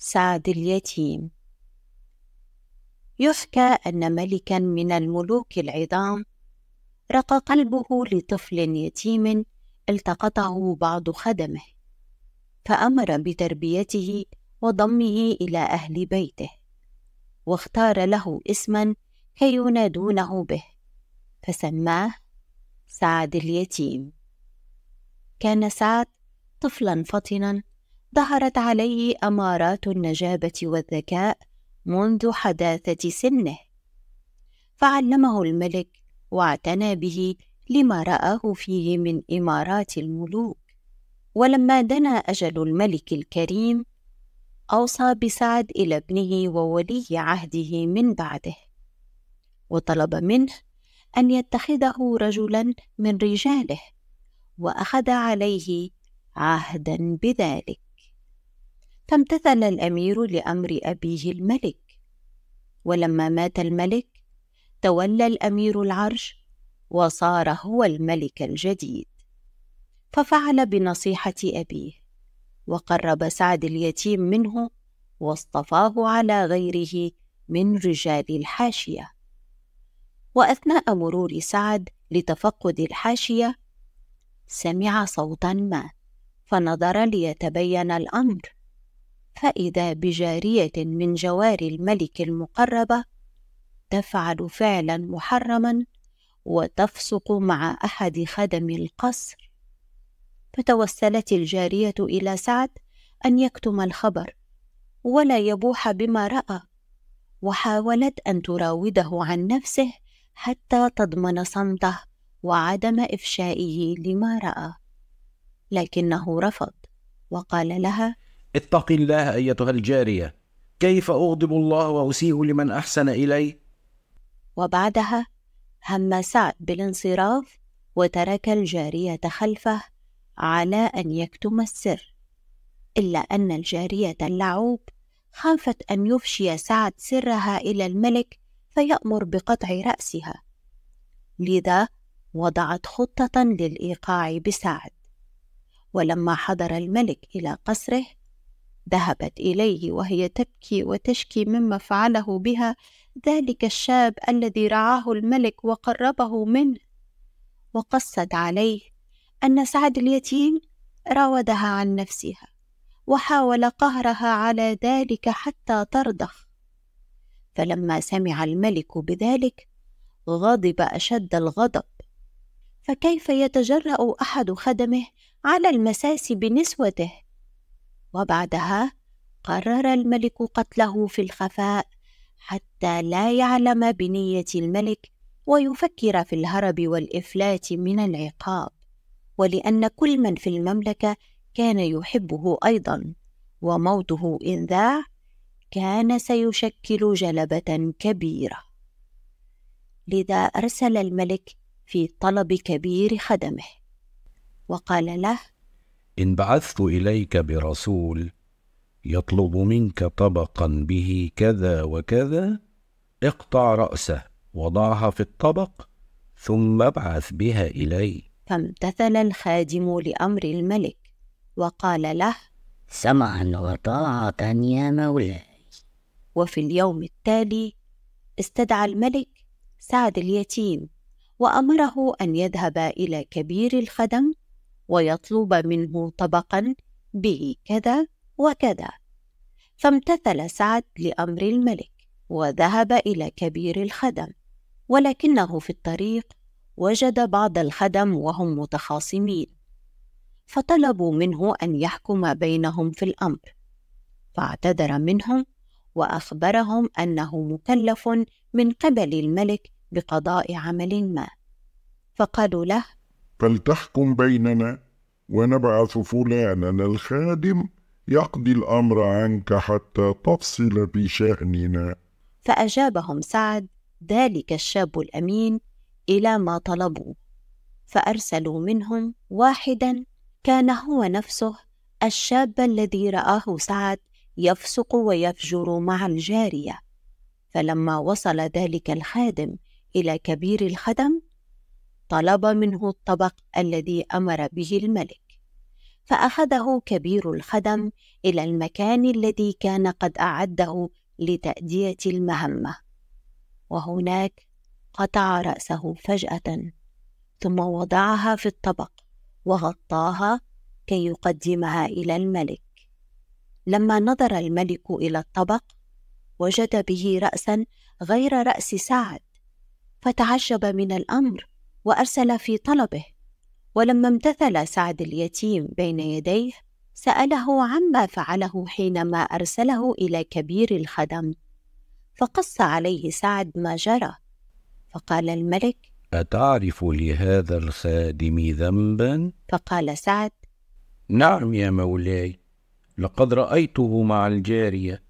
سعد اليتيم يحكى أن ملكا من الملوك العظام رق قلبه لطفل يتيم التقطه بعض خدمه فأمر بتربيته وضمه إلى أهل بيته واختار له اسما كي ينادونه به فسماه سعد اليتيم كان سعد طفلا فطنا ظهرت عليه امارات النجابه والذكاء منذ حداثه سنه فعلمه الملك واعتنى به لما راه فيه من امارات الملوك ولما دنا اجل الملك الكريم اوصى بسعد الى ابنه وولي عهده من بعده وطلب منه ان يتخذه رجلا من رجاله واخذ عليه عهدا بذلك فامتثل الأمير لأمر أبيه الملك ولما مات الملك تولى الأمير العرش وصار هو الملك الجديد ففعل بنصيحة أبيه وقرب سعد اليتيم منه واصطفاه على غيره من رجال الحاشية وأثناء مرور سعد لتفقد الحاشية سمع صوتا ما فنظر ليتبين الأمر فإذا بجارية من جوار الملك المقربة تفعل فعلا محرما وتفسق مع أحد خدم القصر فتوسلت الجارية إلى سعد أن يكتم الخبر ولا يبوح بما رأى وحاولت أن تراوده عن نفسه حتى تضمن صمته وعدم إفشائه لما رأى لكنه رفض وقال لها اتق الله أيتها الجارية كيف أغضب الله وأسيء لمن أحسن إلي؟ وبعدها هم سعد بالانصراف وترك الجارية خلفه على أن يكتم السر إلا أن الجارية اللعوب خافت أن يفشي سعد سرها إلى الملك فيأمر بقطع رأسها لذا وضعت خطة للإيقاع بسعد ولما حضر الملك إلى قصره ذهبت إليه وهي تبكي وتشكي مما فعله بها ذلك الشاب الذي رعاه الملك وقربه منه وقصد عليه أن سعد اليتيم راودها عن نفسها وحاول قهرها على ذلك حتى ترضخ فلما سمع الملك بذلك غضب أشد الغضب فكيف يتجرأ أحد خدمه على المساس بنسوته وبعدها قرر الملك قتله في الخفاء حتى لا يعلم بنية الملك ويفكر في الهرب والإفلات من العقاب ولأن كل من في المملكة كان يحبه أيضا وموته إن ذاع كان سيشكل جلبة كبيرة لذا أرسل الملك في طلب كبير خدمه وقال له إن بعثت إليك برسول يطلب منك طبقا به كذا وكذا اقطع رأسه وضعها في الطبق ثم ابعث بها إلي فامتثل الخادم لأمر الملك وقال له سمعا وطاعة يا مولاي وفي اليوم التالي استدعى الملك سعد اليتيم وأمره أن يذهب إلى كبير الخدم ويطلب منه طبقا به كذا وكذا فامتثل سعد لأمر الملك وذهب إلى كبير الخدم ولكنه في الطريق وجد بعض الخدم وهم متخاصمين فطلبوا منه أن يحكم بينهم في الأمر فاعتذر منهم وأخبرهم أنه مكلف من قبل الملك بقضاء عمل ما فقالوا له فلتحكم بيننا ونبعث فلانا الخادم يقضي الأمر عنك حتى تفصل في شأننا فأجابهم سعد ذلك الشاب الأمين إلى ما طلبوا فأرسلوا منهم واحدا كان هو نفسه الشاب الذي رآه سعد يفسق ويفجر مع الجارية فلما وصل ذلك الخادم إلى كبير الخدم طلب منه الطبق الذي امر به الملك فاخذه كبير الخدم الى المكان الذي كان قد اعده لتاديه المهمه وهناك قطع راسه فجاه ثم وضعها في الطبق وغطاها كي يقدمها الى الملك لما نظر الملك الى الطبق وجد به راسا غير راس سعد فتعجب من الامر وأرسل في طلبه ولما امتثل سعد اليتيم بين يديه سأله عما فعله حينما أرسله إلى كبير الخدم فقص عليه سعد ما جرى فقال الملك أتعرف لهذا الخادم ذنبا؟ فقال سعد نعم يا مولاي لقد رأيته مع الجارية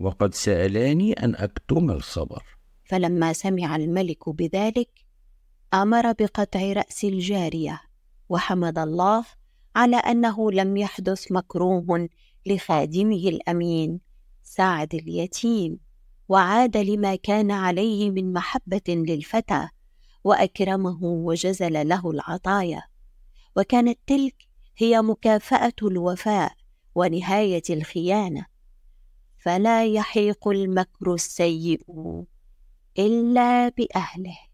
وقد سألاني أن أكتم الخبر فلما سمع الملك بذلك امر بقطع راس الجاريه وحمد الله على انه لم يحدث مكروه لخادمه الامين سعد اليتيم وعاد لما كان عليه من محبه للفتى واكرمه وجزل له العطايا وكانت تلك هي مكافاه الوفاء ونهايه الخيانه فلا يحيق المكر السيء الا باهله